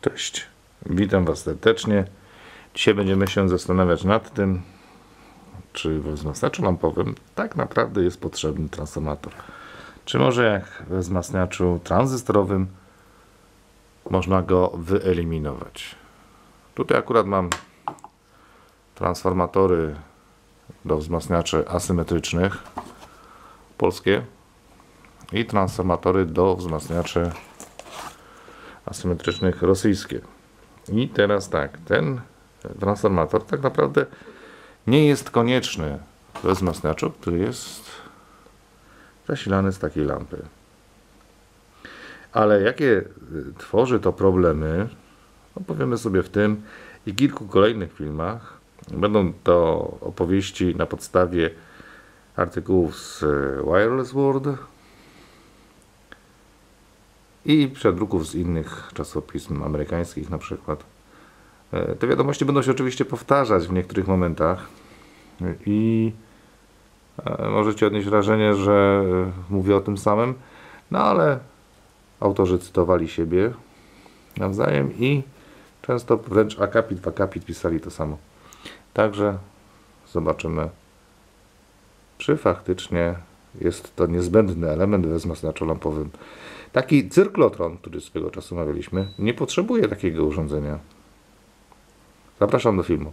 Cześć, witam Was serdecznie. Dzisiaj będziemy się zastanawiać nad tym, czy we wzmacniaczu lampowym tak naprawdę jest potrzebny transformator. Czy może jak we wzmacniaczu tranzystorowym można go wyeliminować. Tutaj akurat mam transformatory do wzmacniaczy asymetrycznych polskie i transformatory do wzmacniaczy asymetrycznych rosyjskie. I teraz tak, ten transformator tak naprawdę nie jest konieczny. do jest który jest zasilany z takiej lampy. Ale jakie y, tworzy to problemy, opowiemy sobie w tym i kilku kolejnych filmach. Będą to opowieści na podstawie artykułów z y, Wireless World, i przedruków z innych czasopism amerykańskich na przykład. E, te wiadomości będą się oczywiście powtarzać w niektórych momentach i e, możecie odnieść wrażenie, że e, mówię o tym samym, no ale autorzy cytowali siebie nawzajem i często wręcz akapit w akapit pisali to samo. Także zobaczymy, czy faktycznie jest to niezbędny element we wzmacniaczu lampowym. Taki cyrklotron, który swego czasu mawialiśmy, nie potrzebuje takiego urządzenia. Zapraszam do filmu.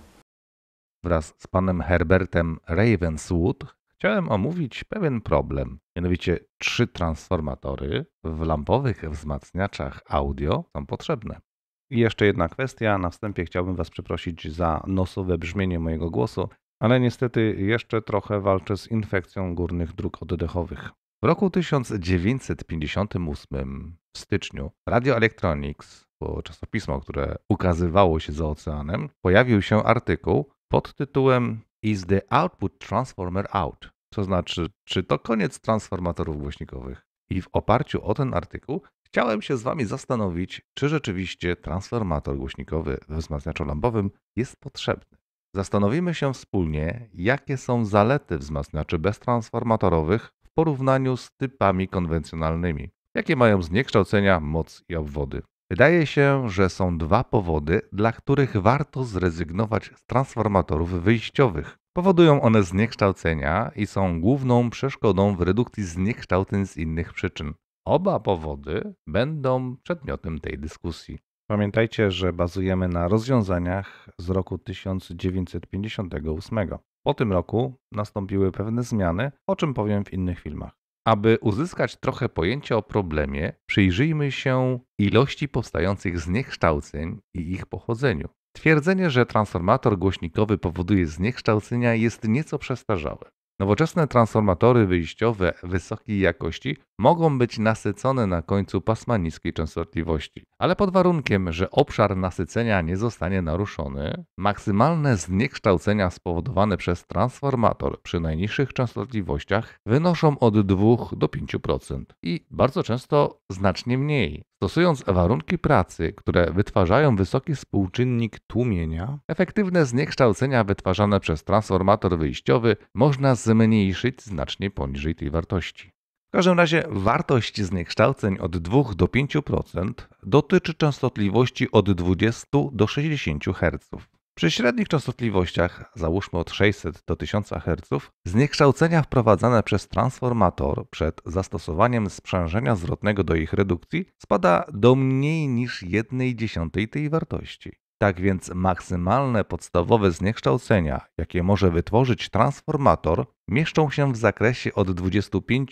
Wraz z panem Herbertem Ravenswood chciałem omówić pewien problem. Mianowicie trzy transformatory w lampowych wzmacniaczach audio są potrzebne. I jeszcze jedna kwestia. Na wstępie chciałbym Was przeprosić za nosowe brzmienie mojego głosu, ale niestety jeszcze trochę walczę z infekcją górnych dróg oddechowych. W roku 1958 w styczniu Radio Electronics, to czasopismo, które ukazywało się za oceanem, pojawił się artykuł pod tytułem Is the output transformer out? To znaczy, czy to koniec transformatorów głośnikowych? I w oparciu o ten artykuł chciałem się z Wami zastanowić, czy rzeczywiście transformator głośnikowy we wzmacniaczu lambowym jest potrzebny. Zastanowimy się wspólnie, jakie są zalety wzmacniaczy beztransformatorowych porównaniu z typami konwencjonalnymi, jakie mają zniekształcenia, moc i obwody. Wydaje się, że są dwa powody, dla których warto zrezygnować z transformatorów wyjściowych. Powodują one zniekształcenia i są główną przeszkodą w redukcji zniekształceń z innych przyczyn. Oba powody będą przedmiotem tej dyskusji. Pamiętajcie, że bazujemy na rozwiązaniach z roku 1958. Po tym roku nastąpiły pewne zmiany, o czym powiem w innych filmach. Aby uzyskać trochę pojęcia o problemie, przyjrzyjmy się ilości powstających zniekształceń i ich pochodzeniu. Twierdzenie, że transformator głośnikowy powoduje zniekształcenia jest nieco przestarzałe. Nowoczesne transformatory wyjściowe wysokiej jakości mogą być nasycone na końcu pasma niskiej częstotliwości, ale pod warunkiem, że obszar nasycenia nie zostanie naruszony, maksymalne zniekształcenia spowodowane przez transformator przy najniższych częstotliwościach wynoszą od 2 do 5% i bardzo często znacznie mniej. Stosując warunki pracy, które wytwarzają wysoki współczynnik tłumienia, efektywne zniekształcenia wytwarzane przez transformator wyjściowy można zmniejszyć znacznie poniżej tej wartości. W każdym razie wartość zniekształceń od 2 do 5% dotyczy częstotliwości od 20 do 60 Hz. Przy średnich częstotliwościach, załóżmy od 600 do 1000 Hz, zniekształcenia wprowadzane przez transformator przed zastosowaniem sprzężenia zwrotnego do ich redukcji spada do mniej niż 1,1 tej wartości. Tak więc maksymalne podstawowe zniekształcenia, jakie może wytworzyć transformator, mieszczą się w zakresie od 25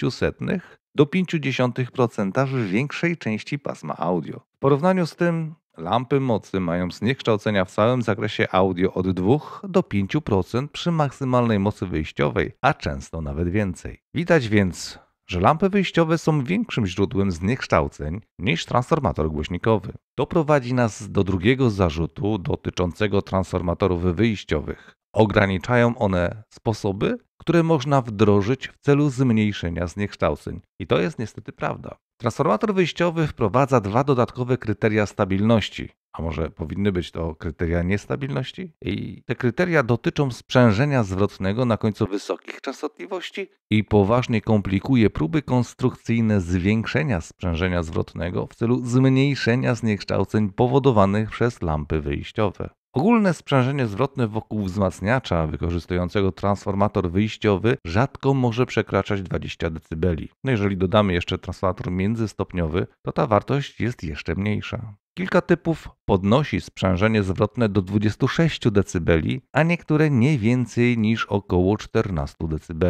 do 0,5% większej części pasma audio. W porównaniu z tym Lampy mocy mają zniekształcenia w całym zakresie audio od 2 do 5% przy maksymalnej mocy wyjściowej, a często nawet więcej. Widać więc, że lampy wyjściowe są większym źródłem zniekształceń niż transformator głośnikowy. To prowadzi nas do drugiego zarzutu dotyczącego transformatorów wyjściowych. Ograniczają one sposoby, które można wdrożyć w celu zmniejszenia zniekształceń. I to jest niestety prawda. Transformator wyjściowy wprowadza dwa dodatkowe kryteria stabilności. A może powinny być to kryteria niestabilności? I te kryteria dotyczą sprzężenia zwrotnego na końcu wysokich częstotliwości i poważnie komplikuje próby konstrukcyjne zwiększenia sprzężenia zwrotnego w celu zmniejszenia zniekształceń powodowanych przez lampy wyjściowe. Ogólne sprzężenie zwrotne wokół wzmacniacza wykorzystującego transformator wyjściowy rzadko może przekraczać 20 dB. No jeżeli dodamy jeszcze transformator międzystopniowy, to ta wartość jest jeszcze mniejsza. Kilka typów podnosi sprzężenie zwrotne do 26 dB, a niektóre nie więcej niż około 14 dB.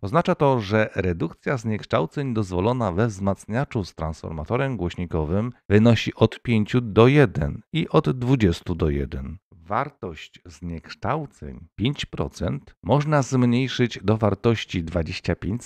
Oznacza to, że redukcja zniekształceń dozwolona we wzmacniaczu z transformatorem głośnikowym wynosi od 5 do 1 i od 20 do 1 wartość zniekształceń 5% można zmniejszyć do wartości 25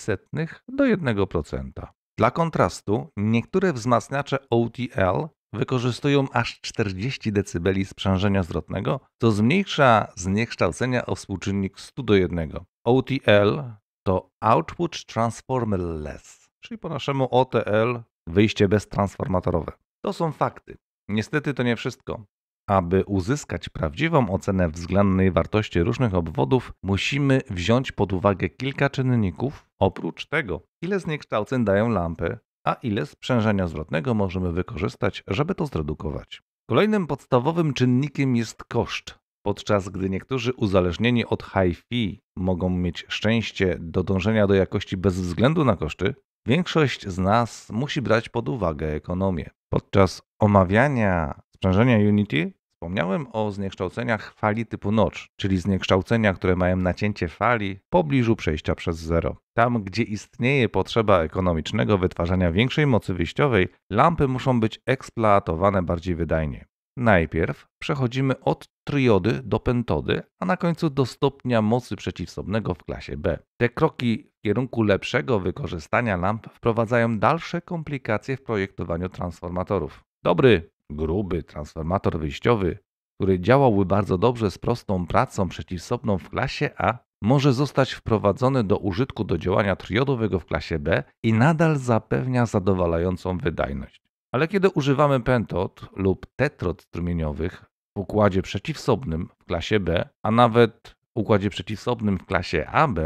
do 1%. Dla kontrastu, niektóre wzmacniacze OTL wykorzystują aż 40 dB sprzężenia zwrotnego, co zmniejsza zniekształcenia o współczynnik 100 do 1. OTL to Output Transformer Less, czyli po naszemu OTL wyjście beztransformatorowe. To są fakty. Niestety to nie wszystko. Aby uzyskać prawdziwą ocenę względnej wartości różnych obwodów, musimy wziąć pod uwagę kilka czynników. Oprócz tego, ile zniekształceń dają lampy, a ile sprzężenia zwrotnego możemy wykorzystać, żeby to zredukować. Kolejnym podstawowym czynnikiem jest koszt. Podczas gdy niektórzy uzależnieni od hi-fi mogą mieć szczęście do dążenia do jakości bez względu na koszty, większość z nas musi brać pod uwagę ekonomię. Podczas omawiania sprzężenia Unity Wspomniałem o zniekształceniach fali typu nocz, czyli zniekształcenia, które mają nacięcie fali w pobliżu przejścia przez zero. Tam, gdzie istnieje potrzeba ekonomicznego wytwarzania większej mocy wyjściowej, lampy muszą być eksploatowane bardziej wydajnie. Najpierw przechodzimy od triody do pentody, a na końcu do stopnia mocy przeciwsobnego w klasie B. Te kroki w kierunku lepszego wykorzystania lamp wprowadzają dalsze komplikacje w projektowaniu transformatorów. Dobry Gruby transformator wyjściowy, który działałby bardzo dobrze z prostą pracą przeciwsobną w klasie A, może zostać wprowadzony do użytku do działania triodowego w klasie B i nadal zapewnia zadowalającą wydajność. Ale kiedy używamy pentod lub tetrod strumieniowych w układzie przeciwsobnym w klasie B, a nawet w układzie przeciwsobnym w klasie AB,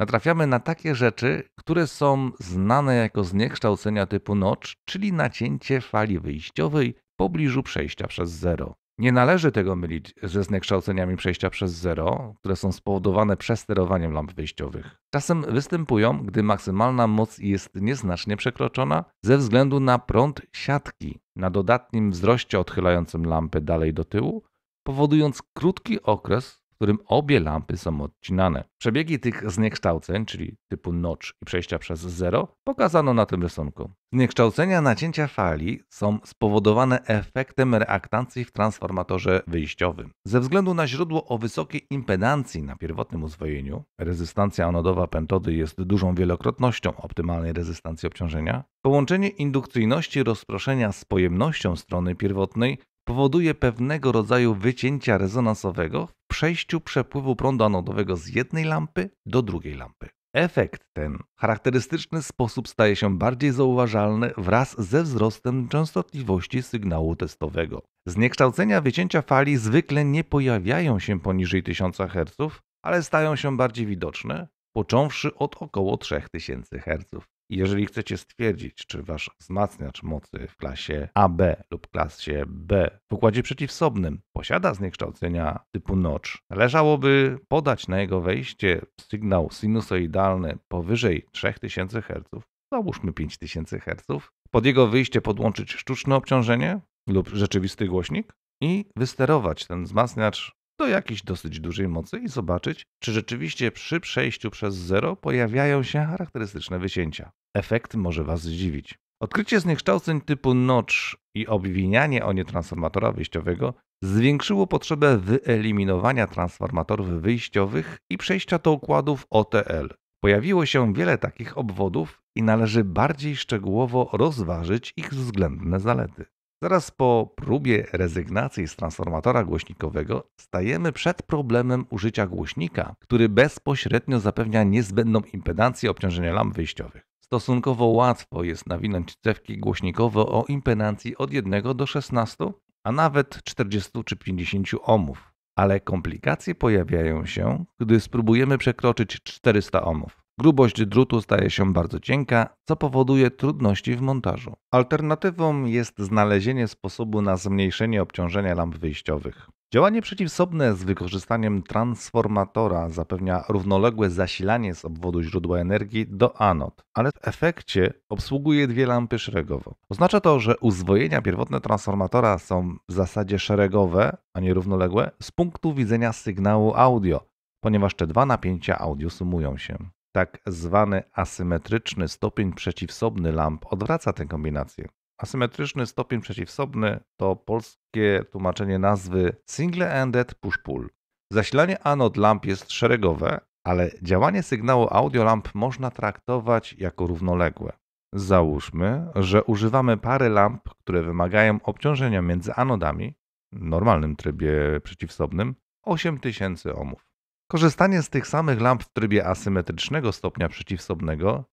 natrafiamy na takie rzeczy, które są znane jako zniekształcenia typu notch, czyli nacięcie fali wyjściowej pobliżu przejścia przez zero. Nie należy tego mylić ze zniekształceniami przejścia przez zero, które są spowodowane przesterowaniem lamp wyjściowych. Czasem występują, gdy maksymalna moc jest nieznacznie przekroczona ze względu na prąd siatki na dodatnim wzroście odchylającym lampę dalej do tyłu, powodując krótki okres którym obie lampy są odcinane. Przebiegi tych zniekształceń, czyli typu notch i przejścia przez zero, pokazano na tym rysunku. Zniekształcenia nacięcia fali są spowodowane efektem reaktancji w transformatorze wyjściowym. Ze względu na źródło o wysokiej impedancji na pierwotnym uzwojeniu, rezystancja anodowa pentody jest dużą wielokrotnością optymalnej rezystancji obciążenia, połączenie indukcyjności rozproszenia z pojemnością strony pierwotnej powoduje pewnego rodzaju wycięcia rezonansowego w przejściu przepływu prądu anodowego z jednej lampy do drugiej lampy. Efekt ten w charakterystyczny sposób staje się bardziej zauważalny wraz ze wzrostem częstotliwości sygnału testowego. Zniekształcenia wycięcia fali zwykle nie pojawiają się poniżej 1000 Hz, ale stają się bardziej widoczne, począwszy od około 3000 Hz. Jeżeli chcecie stwierdzić, czy wasz wzmacniacz mocy w klasie AB lub klasie B w układzie przeciwsobnym posiada zniekształcenia typu notch, należałoby podać na jego wejście sygnał sinusoidalny powyżej 3000 Hz, załóżmy 5000 Hz, pod jego wyjście podłączyć sztuczne obciążenie lub rzeczywisty głośnik i wysterować ten wzmacniacz do jakiejś dosyć dużej mocy i zobaczyć, czy rzeczywiście przy przejściu przez zero pojawiają się charakterystyczne wycięcia. Efekt może Was zdziwić. Odkrycie zniekształceń typu notch i obwinianie o nie transformatora wyjściowego zwiększyło potrzebę wyeliminowania transformatorów wyjściowych i przejścia do układów OTL. Pojawiło się wiele takich obwodów i należy bardziej szczegółowo rozważyć ich względne zalety. Zaraz po próbie rezygnacji z transformatora głośnikowego stajemy przed problemem użycia głośnika, który bezpośrednio zapewnia niezbędną impedancję obciążenia lamp wyjściowych. Stosunkowo łatwo jest nawinąć cewki głośnikowe o impedancji od 1 do 16, a nawet 40 czy 50 ohmów. Ale komplikacje pojawiają się, gdy spróbujemy przekroczyć 400 ohmów. Grubość drutu staje się bardzo cienka, co powoduje trudności w montażu. Alternatywą jest znalezienie sposobu na zmniejszenie obciążenia lamp wyjściowych. Działanie przeciwsobne z wykorzystaniem transformatora zapewnia równoległe zasilanie z obwodu źródła energii do anod, ale w efekcie obsługuje dwie lampy szeregowo. Oznacza to, że uzwojenia pierwotne transformatora są w zasadzie szeregowe, a nie równoległe z punktu widzenia sygnału audio, ponieważ te dwa napięcia audio sumują się. Tak zwany asymetryczny stopień przeciwsobny lamp odwraca tę kombinację. Asymetryczny stopień przeciwsobny to polskie tłumaczenie nazwy single-ended push-pull. Zasilanie anod lamp jest szeregowe, ale działanie sygnału audiolamp można traktować jako równoległe. Załóżmy, że używamy pary lamp, które wymagają obciążenia między anodami w normalnym trybie przeciwsobnym 8000 ohmów. Korzystanie z tych samych lamp w trybie asymetrycznego stopnia przeciwsobnego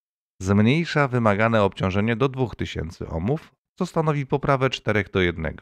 zmniejsza wymagane obciążenie do 2000 ohmów, co stanowi poprawę 4 do 1.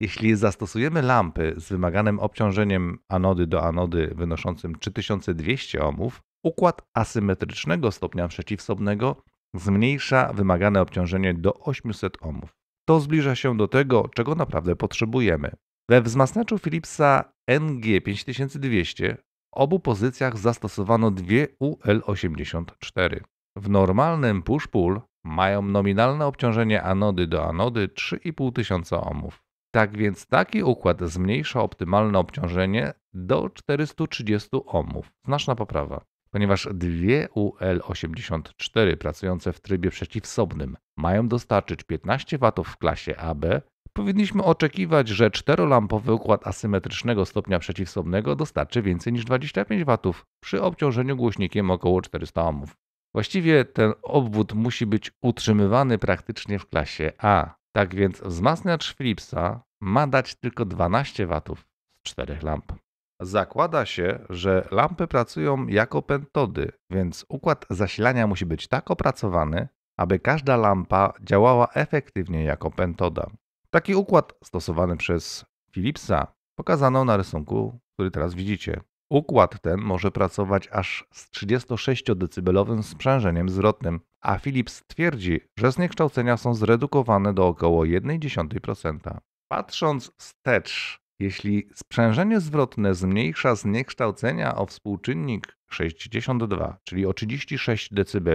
Jeśli zastosujemy lampy z wymaganym obciążeniem anody do anody wynoszącym 3200 ohmów, układ asymetrycznego stopnia przeciwsobnego zmniejsza wymagane obciążenie do 800 ohmów. To zbliża się do tego, czego naprawdę potrzebujemy. We wzmacniaczu Philipsa NG5200 obu pozycjach zastosowano dwie UL84. W normalnym push-pull mają nominalne obciążenie anody do anody 3500 ohmów. Tak więc taki układ zmniejsza optymalne obciążenie do 430 ohmów. Znaczna poprawa. Ponieważ dwie UL84 pracujące w trybie przeciwsobnym mają dostarczyć 15 W w klasie AB, powinniśmy oczekiwać, że czterolampowy układ asymetrycznego stopnia przeciwsłonnego dostarczy więcej niż 25 W przy obciążeniu głośnikiem około 400 ohmów. Właściwie ten obwód musi być utrzymywany praktycznie w klasie A. Tak więc wzmacniacz Philipsa ma dać tylko 12 W z czterech lamp. Zakłada się, że lampy pracują jako pentody, więc układ zasilania musi być tak opracowany, aby każda lampa działała efektywnie jako pentoda. Taki układ stosowany przez Philipsa pokazano na rysunku, który teraz widzicie. Układ ten może pracować aż z 36-decybelowym sprzężeniem zwrotnym, a Philips twierdzi, że zniekształcenia są zredukowane do około 0,1%. Patrząc wstecz, jeśli sprzężenie zwrotne zmniejsza zniekształcenia o współczynnik 62, czyli o 36 dB,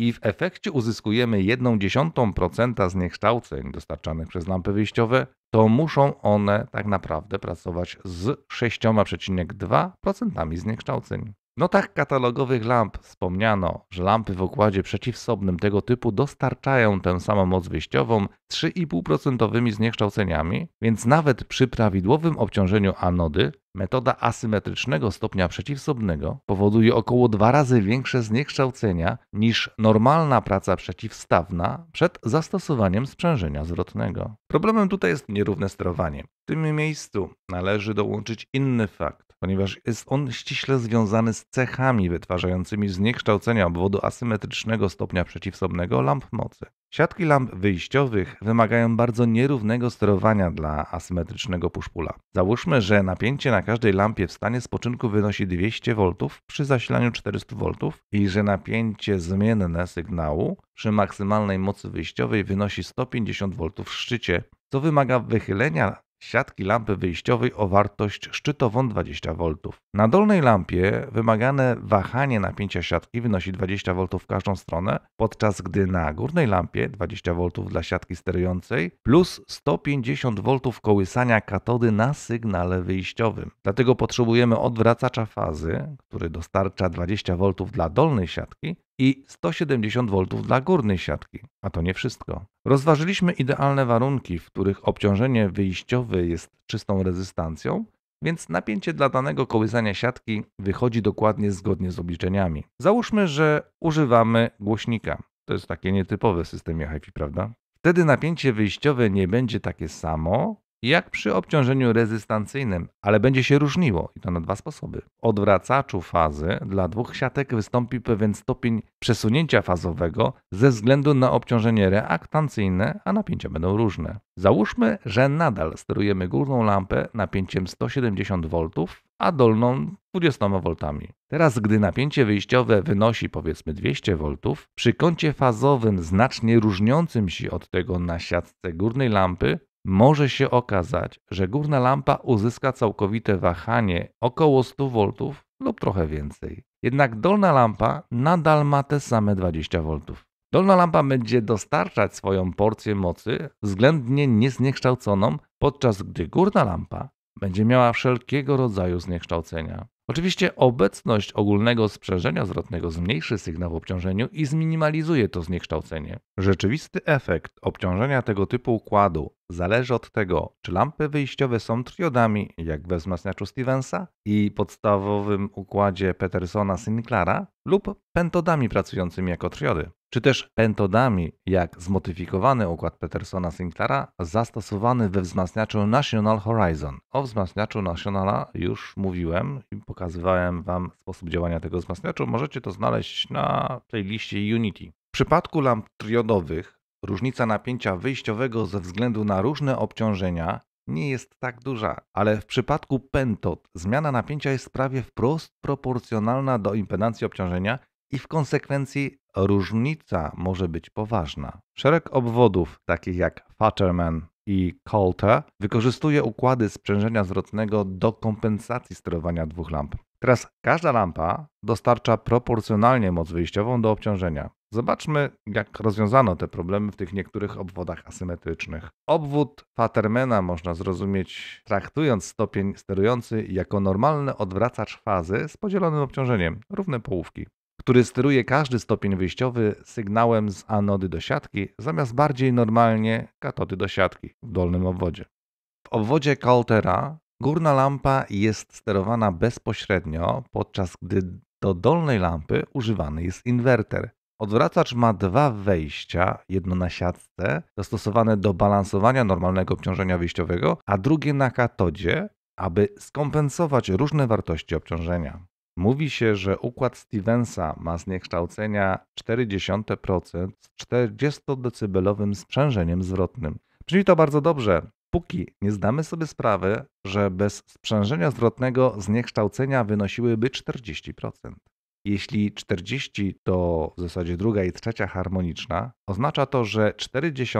i w efekcie uzyskujemy 0,1% zniekształceń dostarczanych przez lampy wyjściowe, to muszą one tak naprawdę pracować z 6,2% zniekształceń. W notach katalogowych lamp wspomniano, że lampy w układzie przeciwsobnym tego typu dostarczają tę samą moc wyjściową 3,5% zniekształceniami, więc nawet przy prawidłowym obciążeniu anody Metoda asymetrycznego stopnia przeciwsobnego powoduje około dwa razy większe zniekształcenia niż normalna praca przeciwstawna przed zastosowaniem sprzężenia zwrotnego. Problemem tutaj jest nierówne sterowanie. W tym miejscu należy dołączyć inny fakt, ponieważ jest on ściśle związany z cechami wytwarzającymi zniekształcenia obwodu asymetrycznego stopnia przeciwsobnego lamp mocy. Siatki lamp wyjściowych wymagają bardzo nierównego sterowania dla asymetrycznego puszpula. Załóżmy, że napięcie na każdej lampie w stanie spoczynku wynosi 200 V przy zasilaniu 400 V i że napięcie zmienne sygnału przy maksymalnej mocy wyjściowej wynosi 150 V w szczycie, co wymaga wychylenia siatki lampy wyjściowej o wartość szczytową 20 V. Na dolnej lampie wymagane wahanie napięcia siatki wynosi 20 V w każdą stronę, podczas gdy na górnej lampie 20 V dla siatki sterującej plus 150 V kołysania katody na sygnale wyjściowym. Dlatego potrzebujemy odwracacza fazy, który dostarcza 20 V dla dolnej siatki i 170 V dla górnej siatki. A to nie wszystko. Rozważyliśmy idealne warunki, w których obciążenie wyjściowe jest czystą rezystancją, więc napięcie dla danego kołysania siatki wychodzi dokładnie zgodnie z obliczeniami. Załóżmy, że używamy głośnika. To jest takie nietypowe w systemie HiFi, prawda? Wtedy napięcie wyjściowe nie będzie takie samo, jak przy obciążeniu rezystancyjnym, ale będzie się różniło i to na dwa sposoby. W odwracaczu fazy dla dwóch siatek wystąpi pewien stopień przesunięcia fazowego ze względu na obciążenie reaktancyjne, a napięcia będą różne. Załóżmy, że nadal sterujemy górną lampę napięciem 170 V, a dolną 20 V. Teraz, gdy napięcie wyjściowe wynosi powiedzmy 200 V, przy kącie fazowym znacznie różniącym się od tego na siatce górnej lampy może się okazać, że górna lampa uzyska całkowite wahanie około 100 V lub trochę więcej. Jednak dolna lampa nadal ma te same 20 V. Dolna lampa będzie dostarczać swoją porcję mocy względnie niezniekształconą, podczas gdy górna lampa będzie miała wszelkiego rodzaju zniekształcenia. Oczywiście obecność ogólnego sprzężenia zwrotnego zmniejszy sygnał w obciążeniu i zminimalizuje to zniekształcenie. Rzeczywisty efekt obciążenia tego typu układu zależy od tego, czy lampy wyjściowe są triodami, jak we wzmacniaczu Stevensa i podstawowym układzie Petersona-Sinclaira, lub pentodami pracującymi jako triody czy też pentodami, jak zmodyfikowany układ Petersona Sinclaira, zastosowany we wzmacniaczu National Horizon. O wzmacniaczu Nationala już mówiłem i pokazywałem Wam sposób działania tego wzmacniaczu. Możecie to znaleźć na tej liście Unity. W przypadku lamp triodowych różnica napięcia wyjściowego ze względu na różne obciążenia nie jest tak duża, ale w przypadku pentod zmiana napięcia jest prawie wprost proporcjonalna do impedancji obciążenia i w konsekwencji różnica może być poważna. Szereg obwodów, takich jak Futterman i Coulter, wykorzystuje układy sprzężenia zwrotnego do kompensacji sterowania dwóch lamp. Teraz każda lampa dostarcza proporcjonalnie moc wyjściową do obciążenia. Zobaczmy, jak rozwiązano te problemy w tych niektórych obwodach asymetrycznych. Obwód Fattermana można zrozumieć traktując stopień sterujący jako normalny odwracacz fazy z podzielonym obciążeniem, równe połówki który steruje każdy stopień wyjściowy sygnałem z anody do siatki, zamiast bardziej normalnie katody do siatki w dolnym obwodzie. W obwodzie Caltera górna lampa jest sterowana bezpośrednio, podczas gdy do dolnej lampy używany jest inwerter. Odwracacz ma dwa wejścia, jedno na siatce, dostosowane do balansowania normalnego obciążenia wyjściowego, a drugie na katodzie, aby skompensować różne wartości obciążenia. Mówi się, że układ Stevensa ma zniekształcenia 0,4% z 40-decybelowym sprzężeniem zwrotnym. Brzmi to bardzo dobrze, póki nie zdamy sobie sprawy, że bez sprzężenia zwrotnego zniekształcenia wynosiłyby 40%. Jeśli 40 to w zasadzie druga i trzecia harmoniczna, oznacza to, że 40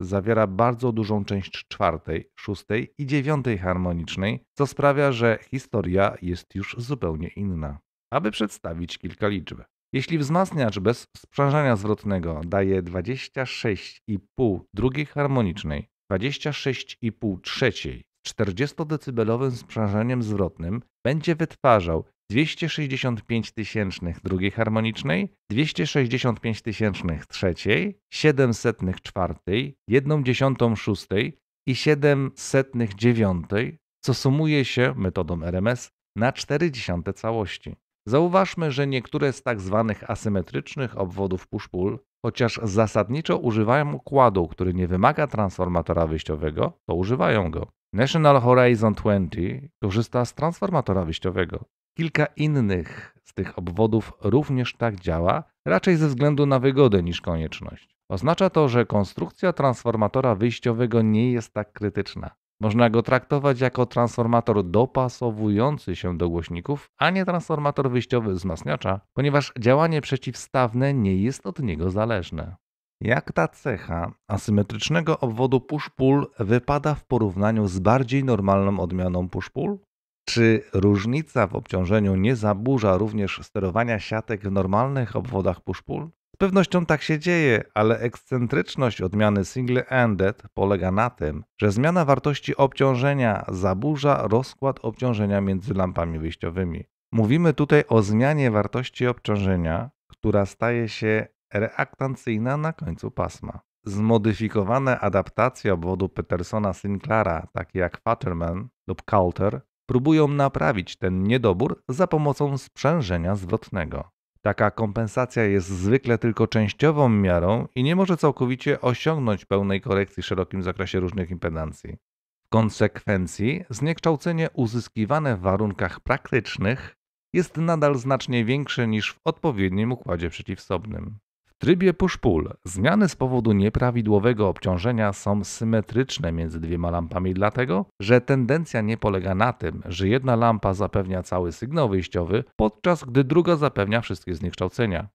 zawiera bardzo dużą część czwartej, szóstej i dziewiątej harmonicznej, co sprawia, że historia jest już zupełnie inna. Aby przedstawić kilka liczb. Jeśli wzmacniacz bez sprzężenia zwrotnego daje 26,5 drugiej harmonicznej, 26,5 trzeciej, 40-decybelowym sprzężeniem zwrotnym będzie wytwarzał 265 tysięcznych drugiej harmonicznej, 265 tysięcznych trzeciej, 700 czwartej, 1 dziesiątą szóstej i 700 dziewiątej, co sumuje się metodą RMS na 4 dziesiąte całości. Zauważmy, że niektóre z tak zwanych asymetrycznych obwodów push-pull, chociaż zasadniczo używają układu, który nie wymaga transformatora wyjściowego, to używają go. National Horizon 20 korzysta z transformatora wyjściowego. Kilka innych z tych obwodów również tak działa, raczej ze względu na wygodę niż konieczność. Oznacza to, że konstrukcja transformatora wyjściowego nie jest tak krytyczna. Można go traktować jako transformator dopasowujący się do głośników, a nie transformator wyjściowy wzmacniacza, ponieważ działanie przeciwstawne nie jest od niego zależne. Jak ta cecha asymetrycznego obwodu push-pull wypada w porównaniu z bardziej normalną odmianą push-pull? Czy różnica w obciążeniu nie zaburza również sterowania siatek w normalnych obwodach push-pull? Z pewnością tak się dzieje, ale ekscentryczność odmiany single-ended polega na tym, że zmiana wartości obciążenia zaburza rozkład obciążenia między lampami wyjściowymi. Mówimy tutaj o zmianie wartości obciążenia, która staje się reaktancyjna na końcu pasma. Zmodyfikowane adaptacje obwodu Petersona Sinclaira, takie jak Futterman lub Coulter, próbują naprawić ten niedobór za pomocą sprzężenia zwrotnego. Taka kompensacja jest zwykle tylko częściową miarą i nie może całkowicie osiągnąć pełnej korekcji w szerokim zakresie różnych impedancji. W konsekwencji zniekształcenie uzyskiwane w warunkach praktycznych jest nadal znacznie większe niż w odpowiednim układzie przeciwsobnym trybie push-pull zmiany z powodu nieprawidłowego obciążenia są symetryczne między dwiema lampami, dlatego że tendencja nie polega na tym, że jedna lampa zapewnia cały sygnał wyjściowy, podczas gdy druga zapewnia wszystkie zniekształcenia.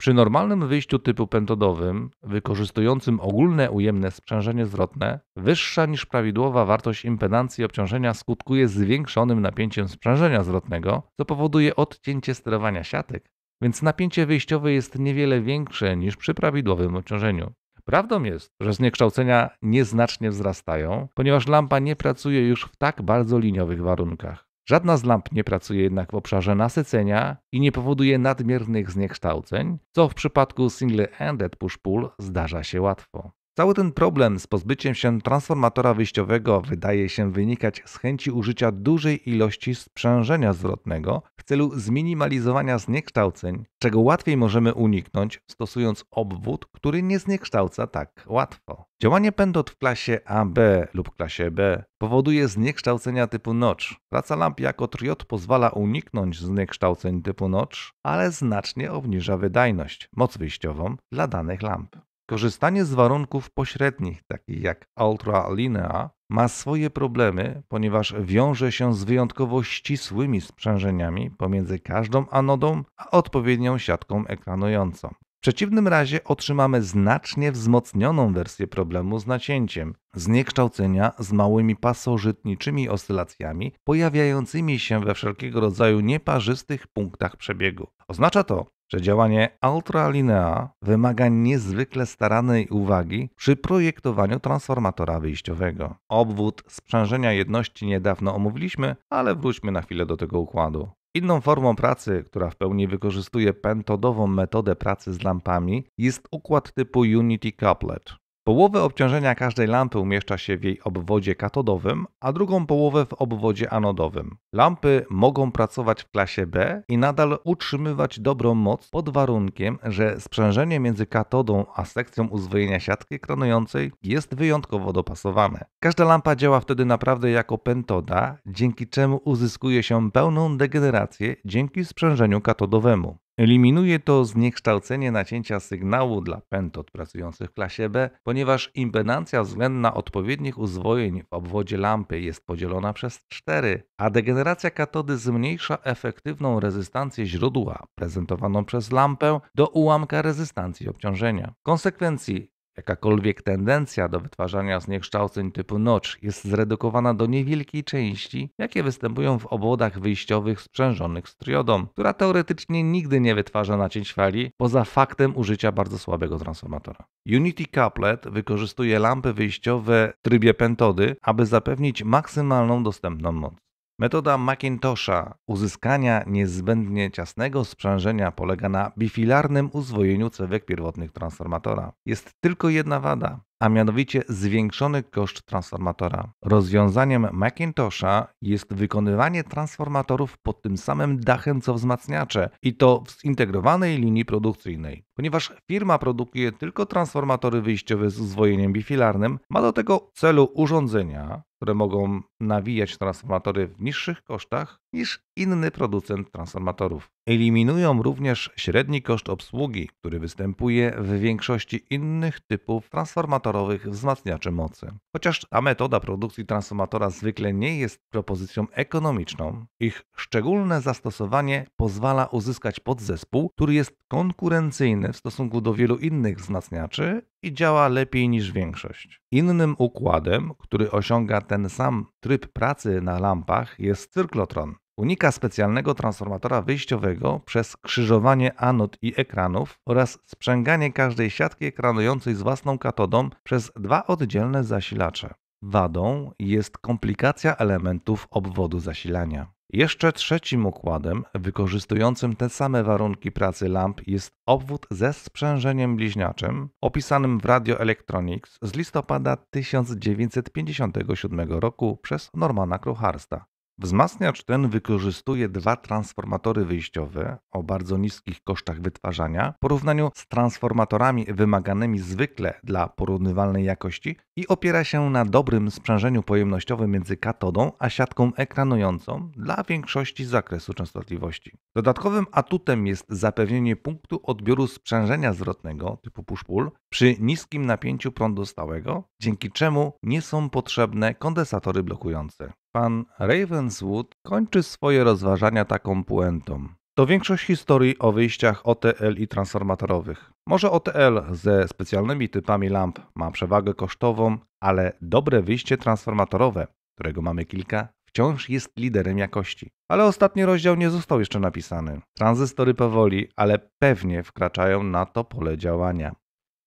Przy normalnym wyjściu typu pentodowym, wykorzystującym ogólne ujemne sprzężenie zwrotne, wyższa niż prawidłowa wartość impedancji obciążenia skutkuje zwiększonym napięciem sprzężenia zwrotnego, co powoduje odcięcie sterowania siatek więc napięcie wyjściowe jest niewiele większe niż przy prawidłowym obciążeniu. Prawdą jest, że zniekształcenia nieznacznie wzrastają, ponieważ lampa nie pracuje już w tak bardzo liniowych warunkach. Żadna z lamp nie pracuje jednak w obszarze nasycenia i nie powoduje nadmiernych zniekształceń, co w przypadku single-ended push-pull zdarza się łatwo. Cały ten problem z pozbyciem się transformatora wyjściowego wydaje się wynikać z chęci użycia dużej ilości sprzężenia zwrotnego w celu zminimalizowania zniekształceń, czego łatwiej możemy uniknąć stosując obwód, który nie zniekształca tak łatwo. Działanie pendot w klasie AB lub klasie B powoduje zniekształcenia typu notch. Praca lamp jako triod pozwala uniknąć zniekształceń typu notch, ale znacznie obniża wydajność, moc wyjściową dla danych lamp. Korzystanie z warunków pośrednich, takich jak ultralinea, ma swoje problemy, ponieważ wiąże się z wyjątkowo ścisłymi sprzężeniami pomiędzy każdą anodą a odpowiednią siatką ekranującą. W przeciwnym razie otrzymamy znacznie wzmocnioną wersję problemu z nacięciem, zniekształcenia z małymi pasożytniczymi oscylacjami pojawiającymi się we wszelkiego rodzaju nieparzystych punktach przebiegu. Oznacza to, że działanie ultralinea wymaga niezwykle starannej uwagi przy projektowaniu transformatora wyjściowego. Obwód sprzężenia jedności niedawno omówiliśmy, ale wróćmy na chwilę do tego układu. Inną formą pracy, która w pełni wykorzystuje pentodową metodę pracy z lampami, jest układ typu Unity Couplet. Połowę obciążenia każdej lampy umieszcza się w jej obwodzie katodowym, a drugą połowę w obwodzie anodowym. Lampy mogą pracować w klasie B i nadal utrzymywać dobrą moc pod warunkiem, że sprzężenie między katodą a sekcją uzwojenia siatki kranującej jest wyjątkowo dopasowane. Każda lampa działa wtedy naprawdę jako pentoda, dzięki czemu uzyskuje się pełną degenerację dzięki sprzężeniu katodowemu. Eliminuje to zniekształcenie nacięcia sygnału dla pentod pracujących w klasie B, ponieważ impedancja względna odpowiednich uzwojeń w obwodzie lampy jest podzielona przez 4, a degeneracja katody zmniejsza efektywną rezystancję źródła prezentowaną przez lampę do ułamka rezystancji obciążenia. W konsekwencji Jakakolwiek tendencja do wytwarzania zniekształceń typu notch jest zredukowana do niewielkiej części, jakie występują w obwodach wyjściowych sprzężonych z triodą, która teoretycznie nigdy nie wytwarza nacięć fali poza faktem użycia bardzo słabego transformatora. Unity Couplet wykorzystuje lampy wyjściowe w trybie pentody, aby zapewnić maksymalną dostępną moc. Metoda Macintosha uzyskania niezbędnie ciasnego sprzężenia polega na bifilarnym uzwojeniu cewek pierwotnych transformatora. Jest tylko jedna wada a mianowicie zwiększony koszt transformatora. Rozwiązaniem Macintosha jest wykonywanie transformatorów pod tym samym dachem co wzmacniacze i to w zintegrowanej linii produkcyjnej. Ponieważ firma produkuje tylko transformatory wyjściowe z uzwojeniem bifilarnym, ma do tego celu urządzenia, które mogą nawijać transformatory w niższych kosztach, niż inny producent transformatorów. Eliminują również średni koszt obsługi, który występuje w większości innych typów transformatorowych wzmacniaczy mocy. Chociaż ta metoda produkcji transformatora zwykle nie jest propozycją ekonomiczną, ich szczególne zastosowanie pozwala uzyskać podzespół, który jest konkurencyjny w stosunku do wielu innych wzmacniaczy i działa lepiej niż większość. Innym układem, który osiąga ten sam tryb pracy na lampach jest cyrklotron. Unika specjalnego transformatora wyjściowego przez krzyżowanie anod i ekranów oraz sprzęganie każdej siatki ekranującej z własną katodą przez dwa oddzielne zasilacze. Wadą jest komplikacja elementów obwodu zasilania. Jeszcze trzecim układem, wykorzystującym te same warunki pracy lamp, jest obwód ze sprzężeniem bliźniaczym, opisanym w Radio Electronics z listopada 1957 roku przez Normana Kruharsta. Wzmacniacz ten wykorzystuje dwa transformatory wyjściowe o bardzo niskich kosztach wytwarzania w porównaniu z transformatorami wymaganymi zwykle dla porównywalnej jakości i opiera się na dobrym sprzężeniu pojemnościowym między katodą a siatką ekranującą dla większości zakresu częstotliwości. Dodatkowym atutem jest zapewnienie punktu odbioru sprzężenia zwrotnego typu push-pull przy niskim napięciu prądu stałego, dzięki czemu nie są potrzebne kondensatory blokujące. Pan Ravenswood kończy swoje rozważania taką puentą. To większość historii o wyjściach OTL i transformatorowych. Może OTL ze specjalnymi typami lamp ma przewagę kosztową, ale dobre wyjście transformatorowe, którego mamy kilka, wciąż jest liderem jakości. Ale ostatni rozdział nie został jeszcze napisany. Tranzystory powoli, ale pewnie wkraczają na to pole działania.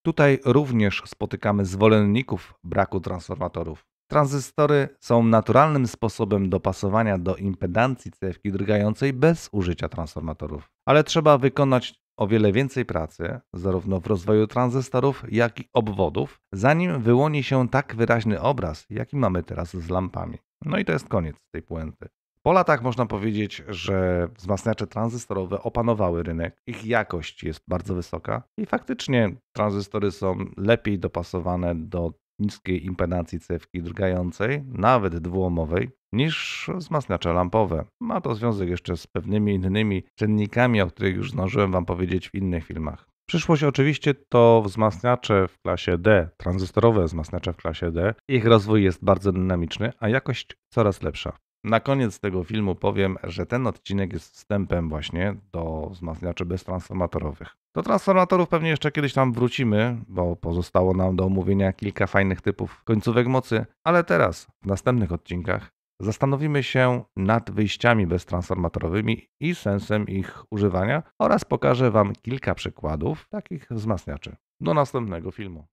Tutaj również spotykamy zwolenników braku transformatorów. Tranzystory są naturalnym sposobem dopasowania do impedancji cewki drgającej bez użycia transformatorów. Ale trzeba wykonać o wiele więcej pracy, zarówno w rozwoju tranzystorów, jak i obwodów, zanim wyłoni się tak wyraźny obraz, jaki mamy teraz z lampami. No i to jest koniec tej puenty. Po latach można powiedzieć, że wzmacniacze tranzystorowe opanowały rynek, ich jakość jest bardzo wysoka i faktycznie tranzystory są lepiej dopasowane do niskiej impedancji cewki drgającej, nawet dwuomowej, niż wzmacniacze lampowe. Ma to związek jeszcze z pewnymi innymi czynnikami, o których już zdążyłem Wam powiedzieć w innych filmach. Przyszłość oczywiście to wzmacniacze w klasie D, tranzystorowe wzmacniacze w klasie D. Ich rozwój jest bardzo dynamiczny, a jakość coraz lepsza. Na koniec tego filmu powiem, że ten odcinek jest wstępem właśnie do wzmacniaczy beztransformatorowych. Do transformatorów pewnie jeszcze kiedyś tam wrócimy, bo pozostało nam do omówienia kilka fajnych typów końcówek mocy, ale teraz, w następnych odcinkach, zastanowimy się nad wyjściami beztransformatorowymi i sensem ich używania oraz pokażę Wam kilka przykładów takich wzmacniaczy. Do następnego filmu.